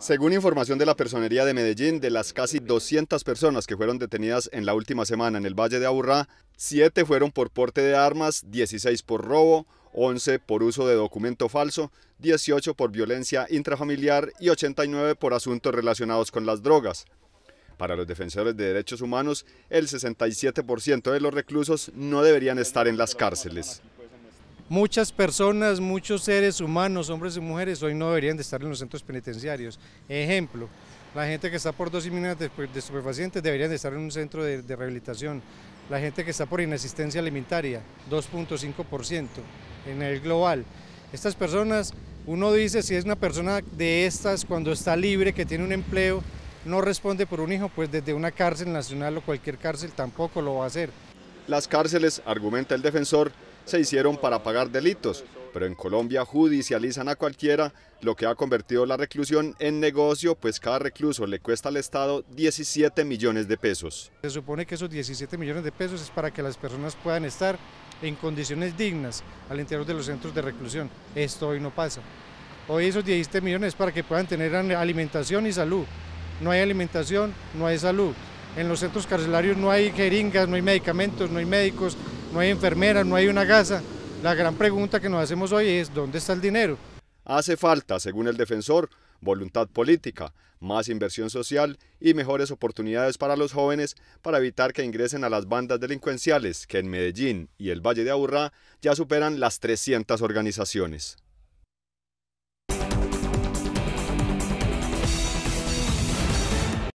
Según información de la Personería de Medellín, de las casi 200 personas que fueron detenidas en la última semana en el Valle de Aburrá, 7 fueron por porte de armas, 16 por robo, 11 por uso de documento falso, 18 por violencia intrafamiliar y 89 por asuntos relacionados con las drogas. Para los defensores de derechos humanos, el 67% de los reclusos no deberían estar en las cárceles muchas personas, muchos seres humanos, hombres y mujeres, hoy no deberían de estar en los centros penitenciarios. Ejemplo, la gente que está por dos mínimas pues, de, estupefacientes deberían de estar en un centro de, de rehabilitación. La gente que está por inexistencia alimentaria, 2.5% en el global. Estas personas, uno dice si es una persona de estas cuando está libre, que tiene un empleo, no responde por un hijo, pues desde una cárcel nacional o cualquier cárcel tampoco lo va a hacer. Las cárceles, argumenta el defensor, se hicieron para pagar delitos, pero en Colombia judicializan a cualquiera, lo que ha convertido la reclusión en negocio, pues cada recluso le cuesta al Estado 17 millones de pesos. Se supone que esos 17 millones de pesos es para que las personas puedan estar en condiciones dignas al interior de los centros de reclusión. Esto hoy no pasa. Hoy esos 17 millones es para que puedan tener alimentación y salud. No hay alimentación, no hay salud. En los centros carcelarios no hay jeringas, no hay medicamentos, no hay médicos, no hay enfermeras, no hay una casa. La gran pregunta que nos hacemos hoy es, ¿dónde está el dinero? Hace falta, según el defensor, voluntad política, más inversión social y mejores oportunidades para los jóvenes para evitar que ingresen a las bandas delincuenciales que en Medellín y el Valle de Aburrá ya superan las 300 organizaciones.